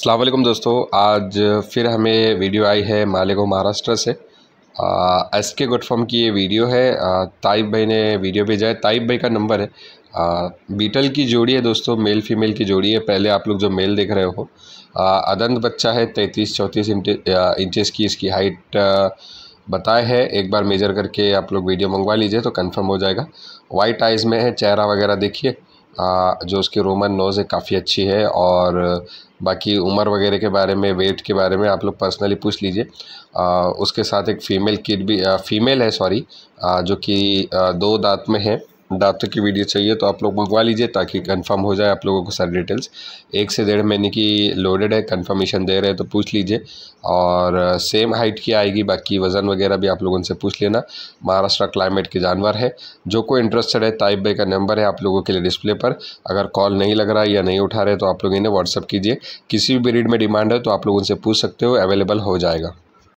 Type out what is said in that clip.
अल्लाम दोस्तों आज फिर हमें वीडियो आई है मालेगो महाराष्ट्र से एस के गुटफॉर्म की ये वीडियो है ताइब भाई ने वीडियो भेजा है ताइब भाई का नंबर है आ, बीटल की जोड़ी है दोस्तों मेल फीमेल की जोड़ी है पहले आप लोग जो मेल देख रहे हो अदंत बच्चा है तैंतीस चौंतीस इंचेस की इसकी हाइट बताए है एक बार मेजर करके आप लोग वीडियो मंगवा लीजिए तो कन्फर्म हो जाएगा वाइट आइज़ में है चेहरा वगैरह देखिए जो उसकी रोमन नोज़ है काफ़ी अच्छी है और बाकी उम्र वगैरह के बारे में वेट के बारे में आप लोग पर्सनली पूछ लीजिए उसके साथ एक फ़ीमेल किड भी फ़ीमेल है सॉरी जो कि दो दांत में है दांतों की वीडियो चाहिए तो आप लोग मंगवा लीजिए ताकि कंफर्म हो जाए आप लोगों को सारी डिटेल्स एक से डेढ़ महीने की लोडेड है कंफर्मेशन दे रहे हैं तो पूछ लीजिए और सेम हाइट की आएगी बाकी वज़न वगैरह भी आप लोगों से पूछ लेना महाराष्ट्र क्लाइमेट के जानवर है जो कोई इंटरेस्टेड है ताइब भाई का नंबर है आप लोगों के लिए डिस्प्ले पर अगर कॉल नहीं लग रहा है या नहीं उठा रहे तो आप लोग इन्हें व्हाट्सअप कीजिए किसी भी ब्रीड में डिमांड है तो आप लोग उनसे पूछ सकते हो अवेलेबल हो जाएगा